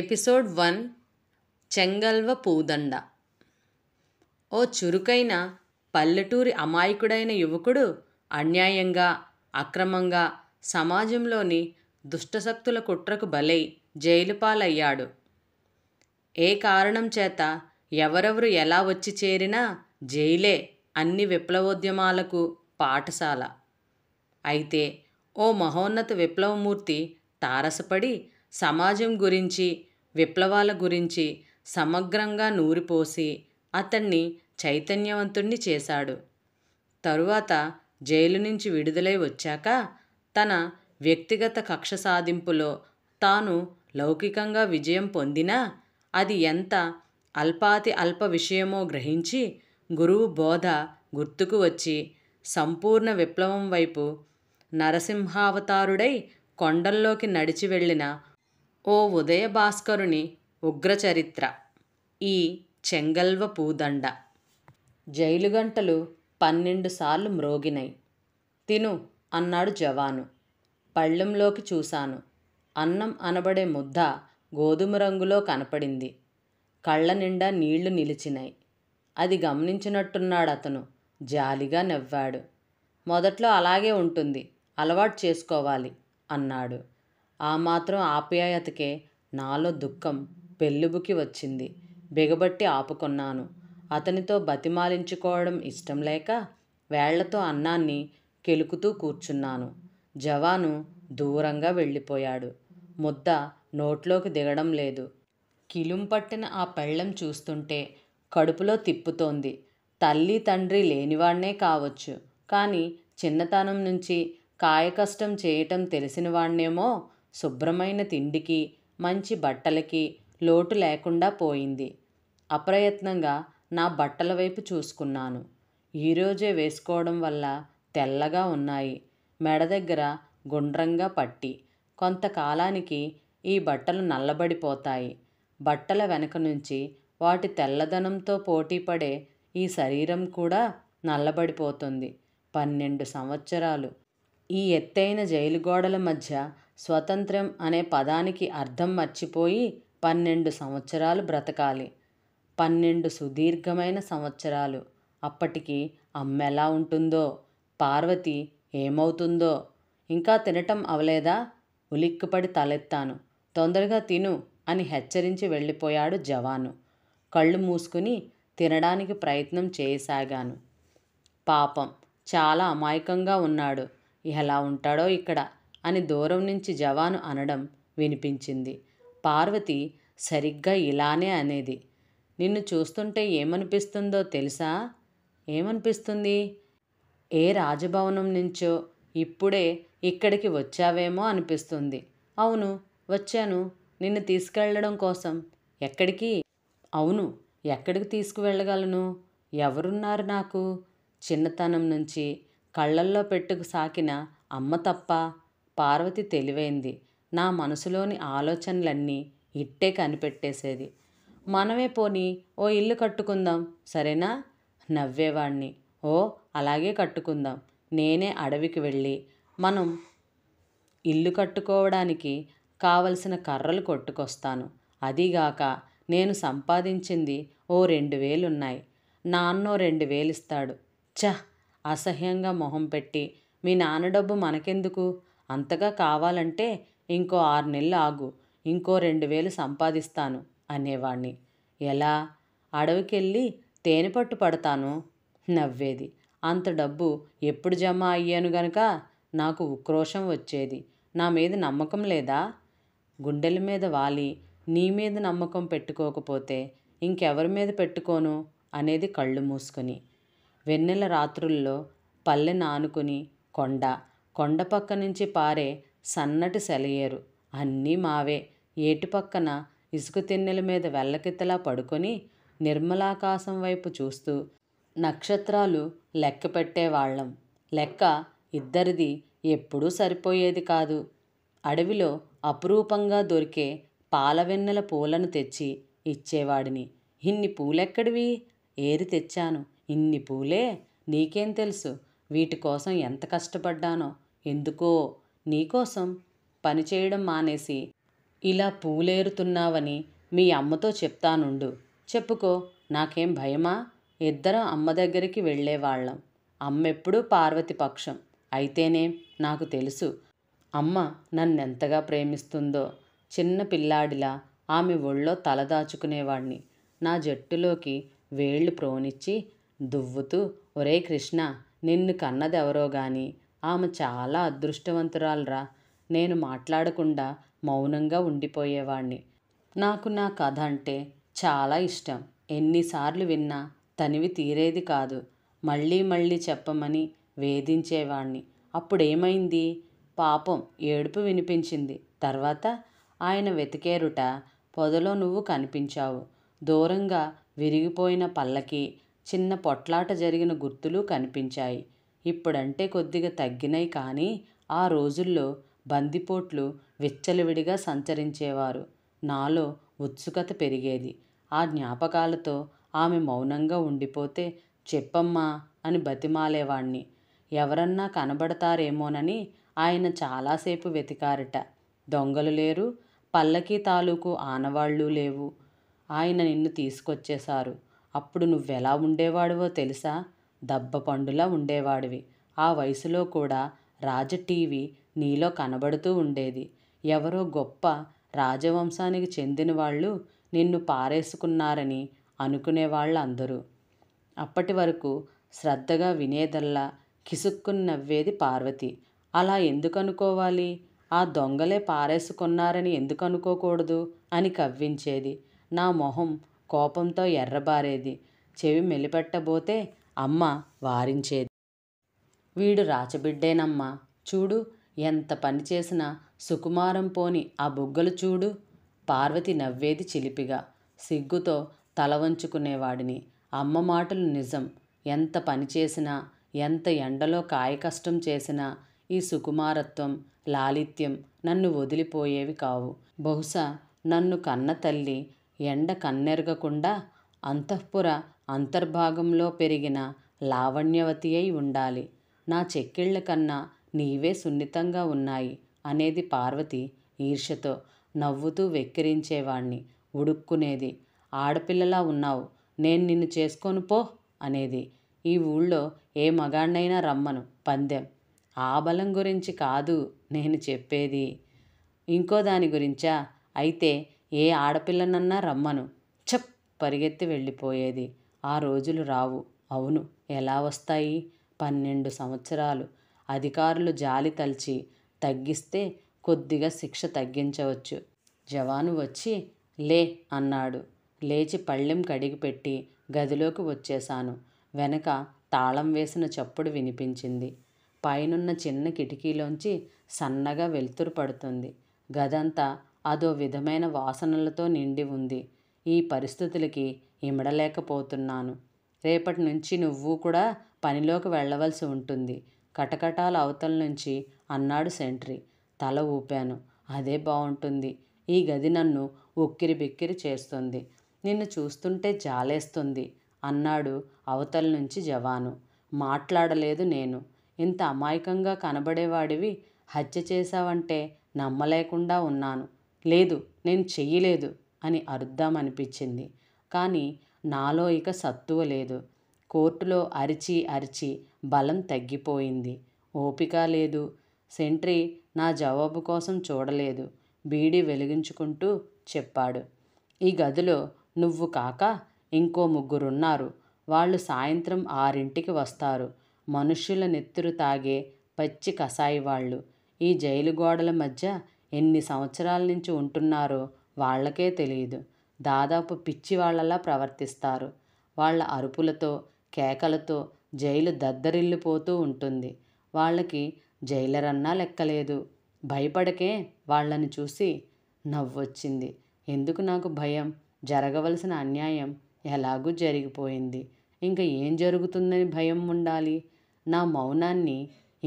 episode one చెంగల్వ పూదండ ఓ చురుకైన పల్లెటూరి అమాయకుడైన యువకుడు అన్యాయంగా అక్రమంగా సమాజంలోని దుష్టశక్తుల కుట్రకు బలై జైలు పాలయ్యాడు ఏ కారణం చేత ఎవరెవరు ఎలా వచ్చి చేరినా జైలే అన్ని విప్లవోద్యమాలకు పాఠశాల అయితే ఓ మహోన్నత విప్లవమూర్తి తారసపడి సమాజం గురించి విప్లవాల గురించి సమగ్రంగా నూరిపోసి అతన్ని చైతన్యవంతుణ్ణి చేశాడు తరువాత జైలు నుంచి విడుదలై వచ్చాక తన వ్యక్తిగత కక్ష సాధింపులో తాను లౌకికంగా విజయం పొందినా అది ఎంత అల్పాతి అల్ప విషయమో గ్రహించి గురువు బోధ గుర్తుకు వచ్చి సంపూర్ణ విప్లవం వైపు నరసింహావతారుడై కొండల్లోకి నడిచి వెళ్ళిన ఓ ఉదయభాస్కరుని ఉగ్రచరిత్ర ఈ చెంగల్వ పూదండ జైలు గంటలు పన్నెండు సార్లు మ్రోగినై తిను అన్నాడు జవాను పళ్ళెంలోకి చూశాను అన్నం అనబడే ముద్ద గోధుమ రంగులో కనపడింది కళ్ళ నిండా నీళ్లు నిలిచినాయి అది గమనించినట్టున్నాడు అతను జాలిగా నవ్వాడు మొదట్లో అలాగే ఉంటుంది అలవాటు చేసుకోవాలి అన్నాడు ఆ మాత్రం ఆప్యాయతకే నాలో దుఃఖం పెళ్ళుబుకి వచ్చింది బిగబట్టి ఆపుకున్నాను అతనితో బతిమాలించుకోవడం ఇష్టం లేక వేళ్లతో అన్నాన్ని కెలుకుతూ కూర్చున్నాను జవాను దూరంగా వెళ్ళిపోయాడు ముద్ద నోట్లోకి దిగడం లేదు కిలుం పట్టిన ఆ పెళ్ళం చూస్తుంటే కడుపులో తిప్పుతోంది తల్లి తండ్రి లేనివాణ్ణే కావచ్చు కానీ చిన్నతనం నుంచి కాయకష్టం చేయటం తెలిసినవాణ్ణేమో శుభ్రమైన తిండికి మంచి బట్టలకి లోటు లేకుండా పోయింది అప్రయత్నంగా నా బట్టల వైపు చూసుకున్నాను ఈరోజే వేసుకోవడం వల్ల తెల్లగా ఉన్నాయి మెడ దగ్గర గుండ్రంగా పట్టి కొంతకాలానికి ఈ బట్టలు నల్లబడిపోతాయి బట్టల వెనక నుంచి వాటి తెల్లదనంతో పోటీపడే ఈ శరీరం కూడా నల్లబడిపోతుంది పన్నెండు సంవత్సరాలు ఈ ఎత్తైన జైలు గోడల మధ్య స్వతంత్రం అనే పదానికి అర్థం మర్చిపోయి పన్నెండు సంవత్సరాలు బ్రతకాలి పన్నెండు సుదీర్ఘమైన సంవత్సరాలు అప్పటికి అమ్మెలా ఉంటుందో పార్వతి ఏమవుతుందో ఇంకా తినటం అవలేదా ఉలిక్కిపడి తలెత్తాను తొందరగా తిను అని హెచ్చరించి వెళ్ళిపోయాడు జవాను కళ్ళు మూసుకుని తినడానికి ప్రయత్నం చేయసాగాను పాపం చాలా అమాయకంగా ఉన్నాడు ఎలా ఉంటాడో ఇక్కడ అని దూరం నుంచి జవాను అనడం వినిపించింది పార్వతి సరిగ్గా ఇలానే అనేది నిన్ను చూస్తుంటే ఏమనిపిస్తుందో తెలుసా ఏమనిపిస్తుంది ఏ రాజభవనం నుంచో ఇప్పుడే ఇక్కడికి వచ్చావేమో అనిపిస్తుంది అవును వచ్చాను నిన్ను తీసుకెళ్ళడం కోసం ఎక్కడికి అవును ఎక్కడికి తీసుకువెళ్ళగలను ఎవరున్నారు నాకు చిన్నతనం నుంచి కళ్ళల్లో పెట్టుకు సాకిన అమ్మ తప్ప పార్వతి తెలివైంది నా మనసులోని ఆలోచనలన్నీ ఇట్టే కనిపెట్టేసేది మనమే పోని ఓ ఇల్లు కట్టుకుందాం సరేనా నవ్వేవాణ్ణి ఓ అలాగే కట్టుకుందాం నేనే అడవికి వెళ్ళి మనం ఇల్లు కట్టుకోవడానికి కావలసిన కర్రలు కొట్టుకొస్తాను అదిగాక నేను సంపాదించింది ఓ రెండు వేలున్నాయి నాన్నో రెండు వేలిస్తాడు చ అసహ్యంగా మొహం పెట్టి మీ నాన్న డబ్బు మనకెందుకు అంతగా కావాలంటే ఇంకో ఆరు నెలలు ఆగు ఇంకో రెండు వేలు సంపాదిస్తాను అనేవాణ్ణి ఎలా అడవికెళ్ళి తేనె పట్టు పడతాను నవ్వేది అంత డబ్బు ఎప్పుడు జమ అయ్యాను గనక నాకు ఉక్రోషం వచ్చేది నా మీద నమ్మకం లేదా గుండెల మీద వాలి నీ మీద నమ్మకం పెట్టుకోకపోతే ఇంకెవరి మీద పెట్టుకోను అనేది కళ్ళు మూసుకుని వెన్నెల రాత్రుల్లో పల్లె నానుకుని కొండ కొండ పక్క నుంచి పారే సన్నటి సెలయేరు అన్నీ మావే ఏటి పక్కన ఇసుక తిన్నెల మీద వెళ్ళకిత్తలా పడుకొని నిర్మలాకాశం వైపు చూస్తూ నక్షత్రాలు లెక్క పెట్టేవాళ్ళం లెక్క ఇద్దరిది ఎప్పుడూ సరిపోయేది కాదు అడవిలో అపురూపంగా దొరికే పాలవెన్నెల పూలను తెచ్చి ఇచ్చేవాడిని ఇన్ని పూలెక్కడివి ఏరి తెచ్చాను ఇన్ని పూలే నీకేం తెలుసు వీటి కోసం ఎంత కష్టపడ్డానో ఎందుకో నీకోసం పనిచేయడం మానేసి ఇలా పూలేరుతున్నావని మీ అమ్మతో చెప్తానుండు చెప్పుకో నాకేం భయమా ఇద్దరం అమ్మ దగ్గరికి వెళ్ళేవాళ్ళం అమ్మెప్పుడూ పార్వతి పక్షం అయితేనే నాకు తెలుసు అమ్మ నన్నెంతగా ప్రేమిస్తుందో చిన్న పిల్లాడిలా ఆమె ఒళ్ళో తలదాచుకునేవాణ్ణి నా జట్టులోకి వేళ్లు ప్రోనిచ్చి దువ్వుతూ ఒరే కృష్ణ నిన్ను కన్నదెవరో గాని ఆమె చాలా అదృష్టవంతురాలరా నేను మాట్లాడకుండా మౌనంగా ఉండిపోయేవాణ్ణి నాకు నా కథ అంటే చాలా ఇష్టం ఎన్నిసార్లు విన్నా తనివి తీరేది కాదు మళ్ళీ మళ్ళీ చెప్పమని వేధించేవాణ్ణి అప్పుడేమైంది పాపం ఏడుపు వినిపించింది తర్వాత ఆయన వెతికేరుట పొదలో నువ్వు కనిపించావు దూరంగా విరిగిపోయిన పల్లకి చిన్న పొట్లాట జరిగిన గుర్తులు కనిపించాయి ఇప్పుడంటే కొద్దిగా తగ్గినాయి కానీ ఆ రోజుల్లో బందిపోట్లు విచ్చలవిడిగా సంచరించేవారు నాలో ఉత్సుకత పెరిగేది ఆ జ్ఞాపకాలతో ఆమె మౌనంగా ఉండిపోతే చెప్పమ్మా అని బతిమాలేవాణ్ణి ఎవరన్నా కనబడతారేమోనని ఆయన చాలాసేపు వెతికారట దొంగలు లేరు పల్లకీ తాలూకు ఆనవాళ్ళు లేవు ఆయన నిన్ను తీసుకొచ్చేశారు అప్పుడు నువ్వెలా ఉండేవాడివో తెలుసా దబ్బ పండులా ఉండేవాడివి ఆ వయసులో కూడా రాజ టీవీ నీలో కనబడుతూ ఉండేది ఎవరో గొప్ప రాజవంశానికి చెందిన వాళ్ళు నిన్ను పారేసుకున్నారని అనుకునేవాళ్ళందరూ అప్పటి వరకు శ్రద్ధగా వినేదల్లా కిసుక్కుని నవ్వేది పార్వతి అలా ఎందుకు అనుకోవాలి ఆ దొంగలే పారేసుకున్నారని ఎందుకు అనుకోకూడదు అని కవ్వించేది నా మొహం కోపంతో ఎర్రబారేది చెవి మెలిపెట్టబోతే అమ్మ వారించేది వీడు రాచబిడ్డేనమ్మా చూడు ఎంత పని చేసినా సుకుమారం పోని ఆ బుగ్గలు చూడు పార్వతి నవ్వేది చిలిపిగా సిగ్గుతో తల వంచుకునేవాడిని అమ్మ మాటలు నిజం ఎంత పని చేసినా ఎంత ఎండలో కాయకష్టం చేసినా ఈ సుకుమారత్వం లాలిత్యం నన్ను వదిలిపోయేవి కావు బహుశా నన్ను కన్న తల్లి ఎండ కన్నెరగకుండా అంతఃపుర అంతర్భాగంలో పెరిగిన లావణ్యవతి అయి ఉండాలి నా చెక్కిళ్ళ కన్నా నీవే సున్నితంగా ఉన్నాయి అనేది పార్వతి ఈర్ష్యతో నవ్వుతూ వెక్కిరించేవాణ్ణి ఉడుక్కునేది ఆడపిల్లలా ఉన్నావు నేను నిన్ను చేసుకోను పో అనేది ఈ ఊళ్ళో ఏ మగాణ్ణైనా రమ్మను పందెం ఆ బలం గురించి కాదు నేను చెప్పేది ఇంకో దాని గురించా అయితే ఏ ఆడపిల్లనన్నా రమ్మను చప్ పరిగెత్తి వెళ్ళిపోయేది ఆ రోజులు రావు అవును ఎలా వస్తాయి పన్నెండు సంవత్సరాలు అధికారులు జాలి తలిచి తగ్గిస్తే కొద్దిగా శిక్ష తగ్గించవచ్చు జవాను వచ్చి లే అన్నాడు లేచి పళ్ళెం కడిగిపెట్టి గదిలోకి వచ్చేశాను వెనక తాళం వేసిన చప్పుడు వినిపించింది పైనున్న చిన్న కిటికీలోంచి సన్నగా వెలుతురు పడుతుంది గదంతా అదో విధమైన వాసనలతో నిండి ఉంది ఈ పరిస్థితులకి ఇమడలేకపోతున్నాను రేపటి నుంచి నువ్వు కూడా పనిలోకి వెళ్ళవలసి ఉంటుంది కటకటాల అవతల నుంచి అన్నాడు సెంట్రీ తల ఊపాను అదే బాగుంటుంది ఈ గది నన్ను ఉక్కిరి బిక్కిరి చేస్తుంది నిన్ను చూస్తుంటే జాలేస్తుంది అన్నాడు అవతల నుంచి జవాను మాట్లాడలేదు నేను ఇంత అమాయకంగా కనబడేవాడివి హత్య చేశావంటే నమ్మలేకుండా ఉన్నాను లేదు నేను చెయ్యలేదు అని అరుద్దామనిపించింది కానీ నాలో ఇక సత్తువ లేదు కోర్టులో అరిచి అరిచి బలం తగ్గిపోయింది ఓపిక లేదు సెంట్రీ నా జవాబు కోసం చూడలేదు బీడి వెలిగించుకుంటూ చెప్పాడు ఈ గదిలో నువ్వు కాక ఇంకో ముగ్గురున్నారు వాళ్ళు సాయంత్రం ఆరింటికి వస్తారు మనుష్యుల నెత్తురు తాగే పచ్చి కసాయి వాళ్ళు ఈ జైలు గోడల మధ్య ఎన్ని సంవత్సరాల నుంచి ఉంటున్నారో వాళ్ళకే తెలియదు దాదాపు పిచ్చివాళ్లలా ప్రవర్తిస్తారు వాళ్ళ అరుపులతో కేకలతో జైలు దద్దరిల్లిపోతూ ఉంటుంది వాళ్ళకి జైలరన్నా లెక్కలేదు భయపడకే వాళ్ళని చూసి నవ్వొచ్చింది ఎందుకు నాకు భయం జరగవలసిన అన్యాయం ఎలాగూ జరిగిపోయింది ఇంకా ఏం జరుగుతుందని భయం ఉండాలి నా మౌనాన్ని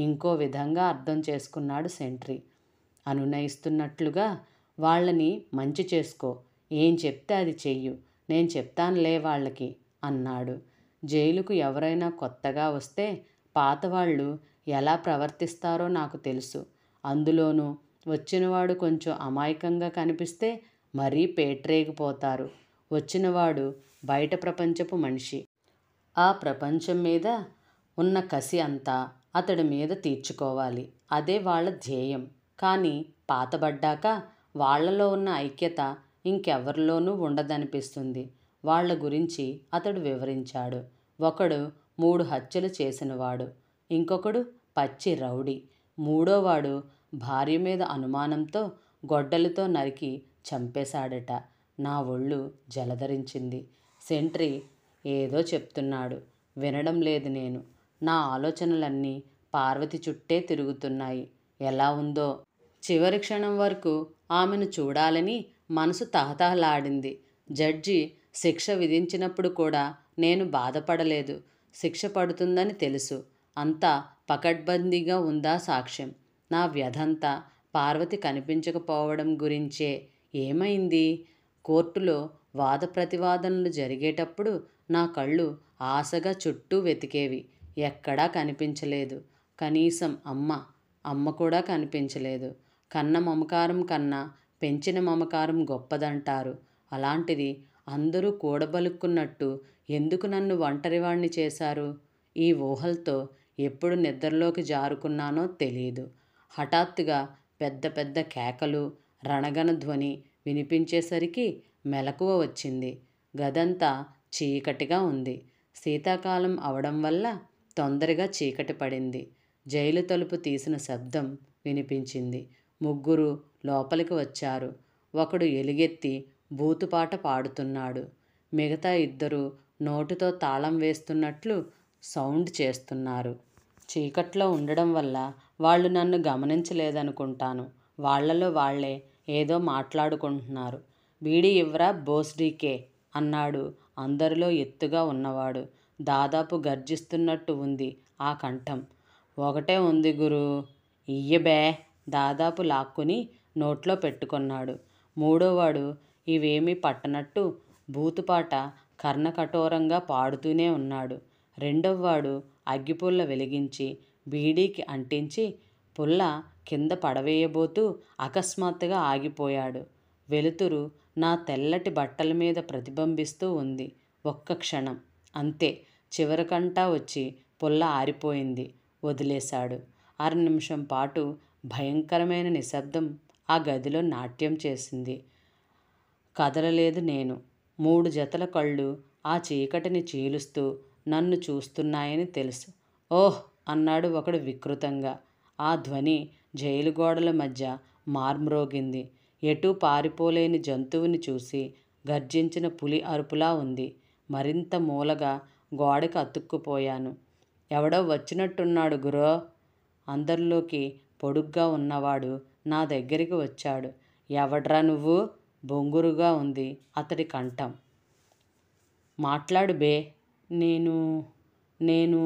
ఇంకో విధంగా అర్థం చేసుకున్నాడు సెంట్రీ అనునయిస్తున్నట్లుగా వాళ్ళని మంచి చేసుకో ఏం చెప్తే అది చెయ్యు నేను చెప్తానులే వాళ్ళకి అన్నాడు జైలుకు ఎవరైనా కొత్తగా వస్తే పాతవాళ్ళు ఎలా ప్రవర్తిస్తారో నాకు తెలుసు అందులోనూ వచ్చినవాడు కొంచెం అమాయకంగా కనిపిస్తే మరీ పేట్రేగిపోతారు వచ్చినవాడు బయట ప్రపంచపు మనిషి ఆ ప్రపంచం మీద ఉన్న కసి అంతా అతడి మీద తీర్చుకోవాలి అదే వాళ్ళ ధ్యేయం కానీ పాతబడ్డాక వాళ్లలో ఉన్న ఐక్యత ఇంకెవరిలోనూ ఉండదనిపిస్తుంది వాళ్ల గురించి అతడు వివరించాడు ఒకడు మూడు హత్యలు చేసినవాడు ఇంకొకడు పచ్చి రౌడీ మూడోవాడు భార్య మీద అనుమానంతో గొడ్డలితో నరికి చంపేశాడట నా ఒళ్ళు జలధరించింది సెంట్రీ ఏదో చెప్తున్నాడు వినడం లేదు నేను నా ఆలోచనలన్నీ పార్వతి చుట్టే తిరుగుతున్నాయి ఎలా ఉందో చివరి క్షణం వరకు ఆమెను చూడాలని మనసు తహతహలాడింది జడ్జి శిక్ష విధించినప్పుడు కూడా నేను బాధపడలేదు శిక్ష పడుతుందని తెలుసు అంతా పకడ్బందీగా ఉందా సాక్ష్యం నా వ్యధంతా పార్వతి కనిపించకపోవడం గురించే ఏమైంది కోర్టులో వాద ప్రతివాదనలు జరిగేటప్పుడు నా కళ్ళు ఆశగా చుట్టూ వెతికేవి ఎక్కడా కనిపించలేదు కనీసం అమ్మ అమ్మ కూడా కనిపించలేదు కన్న మమకారం కన్నా పెంచిన మమకారం గొప్పదంటారు అలాంటిది అందరూ కూడబలుక్కున్నట్టు ఎందుకు నన్ను ఒంటరివాణ్ణి చేశారు ఈ ఊహలతో ఎప్పుడు నిద్రలోకి జారుకున్నానో తెలియదు హఠాత్తుగా పెద్ద పెద్ద కేకలు రణగణ ధ్వని వినిపించేసరికి మెలకువ వచ్చింది గదంతా చీకటిగా ఉంది శీతాకాలం అవడం వల్ల తొందరగా చీకటి పడింది జైలు తలుపు తీసిన శబ్దం వినిపించింది ముగ్గురు లోపలికి వచ్చారు ఒకడు ఎలుగెత్తి బూతుపాట పాడుతున్నాడు మిగతా ఇద్దరు నోటితో తాళం వేస్తున్నట్లు సౌండ్ చేస్తున్నారు చీకట్లో ఉండడం వల్ల వాళ్ళు నన్ను గమనించలేదనుకుంటాను వాళ్లలో వాళ్లే ఏదో మాట్లాడుకుంటున్నారు బీడీ ఇవ్వరా బోస్డీకే అన్నాడు అందరిలో ఎత్తుగా ఉన్నవాడు దాదాపు గర్జిస్తున్నట్టు ఉంది ఆ కంఠం ఒకటే ఉంది గురు ఇయ్యబే దాదాపు లాక్కుని నోట్లో పెట్టుకొన్నాడు మూడోవాడు ఇవేమీ పట్టనట్టు బూతుపాట కర్ణకఠోరంగా పాడుతూనే ఉన్నాడు రెండవవాడు అగ్గిపుల్ల వెలిగించి బీడీకి అంటించి పుల్ల కింద పడవేయబోతూ అకస్మాత్తుగా ఆగిపోయాడు వెలుతురు నా తెల్లటి బట్టల మీద ప్రతిబింబిస్తూ ఉంది ఒక్క క్షణం అంతే చివరికంటా వచ్చి పుల్ల ఆరిపోయింది వదిలేశాడు అర నిమిషం పాటు భయంకరమైన నిశ్శబ్దం ఆ గదిలో నాట్యం చేసింది కదలలేదు నేను మూడు జతల కళ్ళు ఆ చీకటిని చీలుస్తూ నన్ను చూస్తున్నాయని తెలుసు ఓహ్ అన్నాడు ఒకడు వికృతంగా ఆ ధ్వని జైలు గోడల మధ్య మార్మ్రోగింది ఎటూ పారిపోలేని జంతువుని చూసి గర్జించిన పులి అరుపులా ఉంది మరింత మూలగా గోడకి అతుక్కుపోయాను ఎవడో వచ్చినట్టున్నాడు గురో అందరిలోకి పొడుగ్గా ఉన్నవాడు నా దగ్గరికి వచ్చాడు ఎవడ్రా నువ్వు బొంగురుగా ఉంది అతడి కంఠం మాట్లాడు బే నేను నేను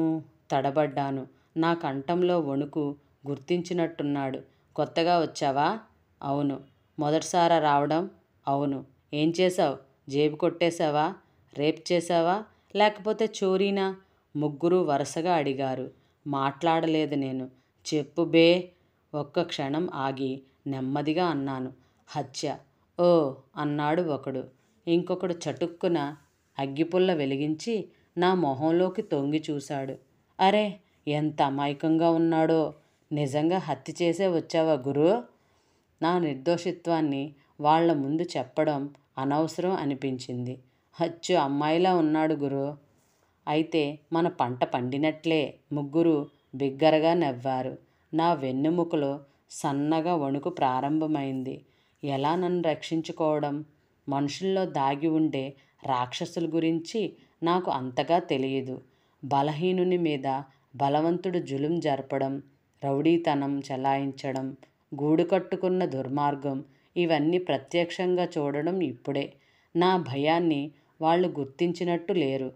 తడబడ్డాను నా కంఠంలో వణుకు గుర్తించినట్టున్నాడు కొత్తగా వచ్చావా అవును మొదటిసారా రావడం అవును ఏం చేశావు జేబు కొట్టేశావా రేప్ చేశావా లేకపోతే చోరీనా ముగ్గురు వరుసగా అడిగారు మాట్లాడలేదు నేను చెప్పు బే ఒక్క క్షణం ఆగి నెమ్మదిగా అన్నాను హత్య ఓ అన్నాడు ఒకడు ఇంకొకడు చటుక్కున అగ్గిపుల్ల వెలిగించి నా మొహంలోకి తొంగి చూశాడు అరే ఎంత అమాయకంగా ఉన్నాడో నిజంగా హత్య చేసే వచ్చావా గురు నా నిర్దోషిత్వాన్ని వాళ్ల ముందు చెప్పడం అనవసరం అనిపించింది హచ్చు అమ్మాయిలా ఉన్నాడు గురు అయితే మన పంట పండినట్లే ముగ్గురు బిగ్గరగా నవ్వారు నా వెన్నెముకలో సన్నగా వణుకు ప్రారంభమైంది ఎలా నన్ను రక్షించుకోవడం మనుషుల్లో దాగి ఉండే రాక్షసుల గురించి నాకు అంతగా తెలియదు బలహీనుని మీద బలవంతుడు జులుం జరపడం రౌడీతనం చెలాయించడం గూడు కట్టుకున్న దుర్మార్గం ఇవన్నీ ప్రత్యక్షంగా చూడడం ఇప్పుడే నా భయాన్ని వాళ్ళు గుర్తించినట్టు లేరు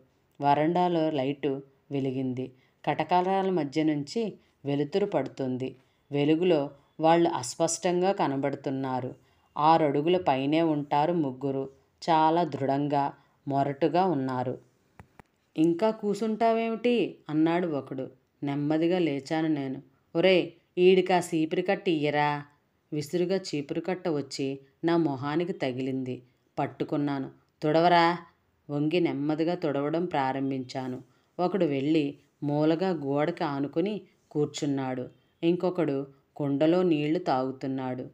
వరండాలో లైటు వెలిగింది కటకాలాల మధ్య నుంచి వెలుతురు పడుతుంది వెలుగులో వాళ్ళు అస్పష్టంగా కనబడుతున్నారు ఆరు అడుగుల పైనే ఉంటారు ముగ్గురు చాలా దృఢంగా మొరటుగా ఉన్నారు ఇంకా కూసుంటావేమిటి అన్నాడు ఒకడు నెమ్మదిగా లేచాను నేను ఒరే ఈడికా సీపిరి కట్ట ఇయ్యరా విసురుగా చీపురు కట్ట వచ్చి నా మొహానికి తగిలింది పట్టుకున్నాను తుడవరా వంగి నెమ్మదిగా తుడవడం ప్రారంభించాను ఒకడు వెళ్ళి మూలగా గోడకి ఆనుకుని కూర్చున్నాడు ఇంకొకడు కుండలో నీళ్లు తాగుతున్నాడు